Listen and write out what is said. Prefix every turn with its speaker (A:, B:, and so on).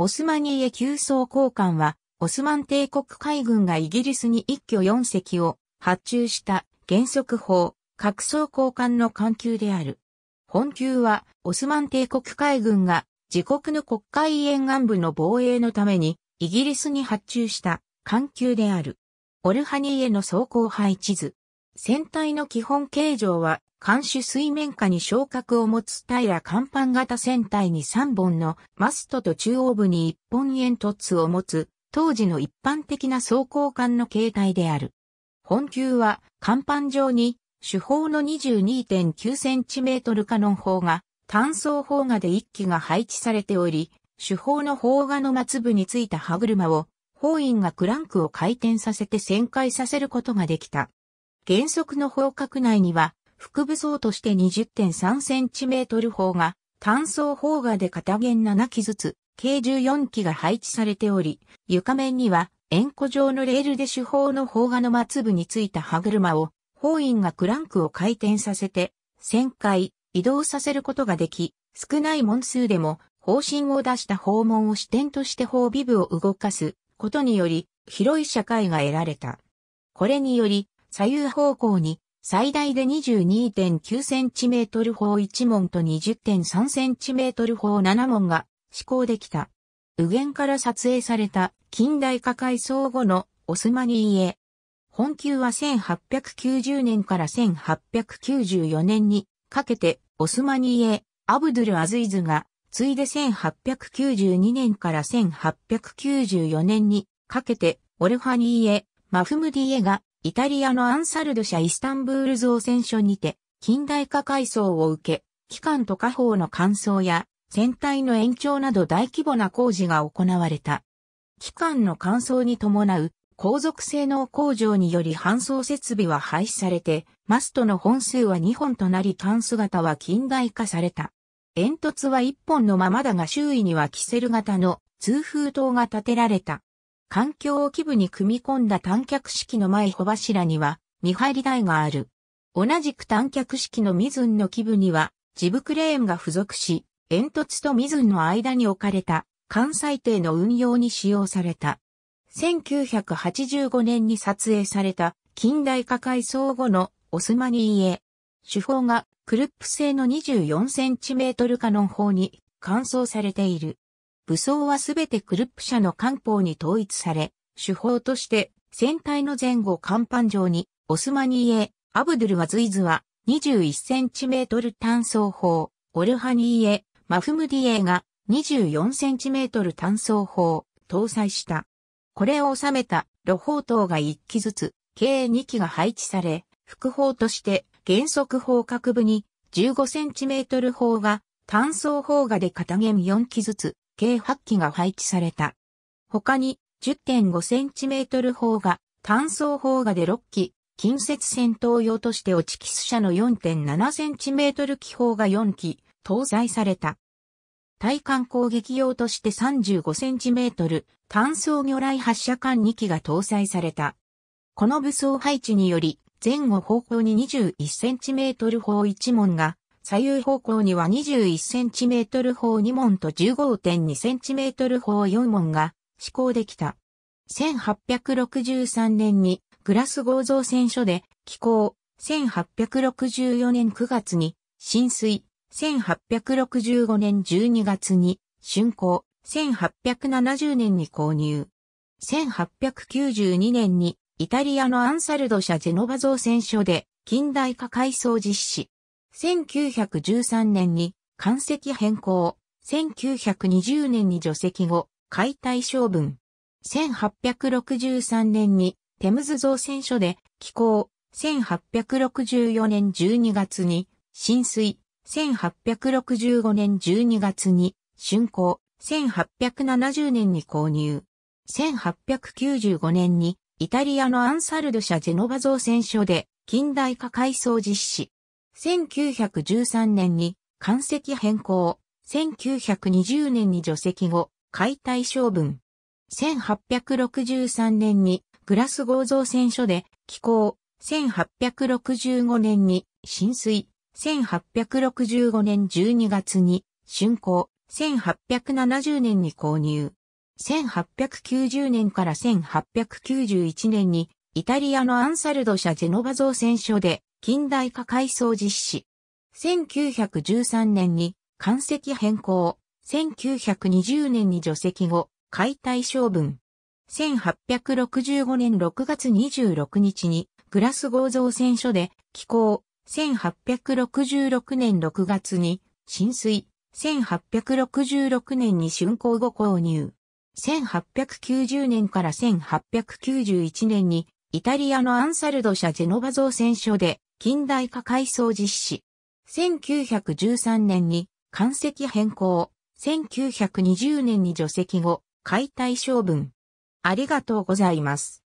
A: オスマニエ急走交換は、オスマン帝国海軍がイギリスに一挙四隻を発注した原則法、各総交換の環球である。本級は、オスマン帝国海軍が自国の国会沿岸部の防衛のために、イギリスに発注した環球である。オルハニエの走行配置図。船体の基本形状は監視水面下に昇格を持つ平甲板型船体に3本のマストと中央部に1本煙突を持つ当時の一般的な装甲艦の形態である。本級は甲板上に主砲の 22.9cm カノン砲が単装砲画で1機が配置されており、主砲の砲画の末部についた歯車を砲員がクランクを回転させて旋回させることができた。原則の砲角内には副部装として20.3センチメートル砲が、単装砲画で片弦7機ずつ、計14機が配置されており、床面には、円弧状のレールで手法の砲画の末部についた歯車を、砲員がクランクを回転させて、旋回、移動させることができ、少ない門数でも、方針を出した訪問を視点として砲尾部を動かすことにより、広い社会が得られた。これにより、左右方向に最大で 22.9cm 砲1門と 20.3cm 砲7門が施行できた。右舷から撮影された近代化改装後のオスマニーへ。本級は1890年から1894年にかけてオスマニーへアブドゥル・アズイズが、ついで1892年から1894年にかけてオルファニーへマフムディエがイタリアのアンサルド社イスタンブール造船所にて、近代化改装を受け、機関と火砲の乾燥や、船体の延長など大規模な工事が行われた。機関の乾燥に伴う、航続性能向上により搬送設備は廃止されて、マストの本数は2本となりタ姿は近代化された。煙突は1本のままだが周囲にはキセル型の通風塔が建てられた。環境を基部に組み込んだ短脚式の前穂柱には、見張り台がある。同じく短脚式のミズンの基部には、ジブクレーンが付属し、煙突とミズンの間に置かれた、関西艇の運用に使用された。1985年に撮影された近代化改装後のオスマニーへ。手法がクルップ製の24センチメートルカノン砲に乾燥されている。武装はすべてクルップ社の官報に統一され、手法として船体の前後甲板上にオスマニーエ、アブドゥルワズイズは21センチメートル単装砲、オルハニーエ、マフムディエが24センチメートル単装砲、搭載した。これを収めた露砲塔が1機ずつ、計2機が配置され、副砲として原則砲角部に15センチメートル砲が、単装砲がで片弦4機ずつ、計8機が配置された。他に 10.5cm 砲が、単装砲がで6機、近接戦闘用として落ちキス車の 4.7cm 機砲が4機、搭載された。対艦攻撃用として 35cm、単装魚雷発射艦2機が搭載された。この武装配置により、前後方向に 21cm 砲1門が、左右方向には 21cm 砲2門と 15.2cm 砲4門が施行できた。1863年にグラス合造船所で寄港、1864年9月に浸水、1865年12月に竣工、1870年に購入。1892年にイタリアのアンサルド社ジェノバ造船所で近代化改装実施。1913年に関籍変更、1920年に除籍後、解体処分。1863年にテムズ造船所で寄港、1864年12月に浸水、1865年12月に竣工、1870年に購入、1895年にイタリアのアンサルド社ジェノバ造船所で近代化改装実施、1913年に関石変更、1920年に除石後、解体処分。1863年にグラス合造船所で寄港、1865年に浸水、1865年12月に竣工、1870年に購入。1890年から1891年にイタリアのアンサルド社ジェノバ造船所で近代化改装実施。1913年に漢籍変更。1920年に除籍後、解体処分。1865年6月26日にグラス合造船所で寄港。1866年6月に浸水。1866年に竣工後購入。1890年から1891年にイタリアのアンサルド社ジェノバ造船所で近代化改装実施。1913年に関石変更。1920年に除籍後、解体処分。ありがとうございます。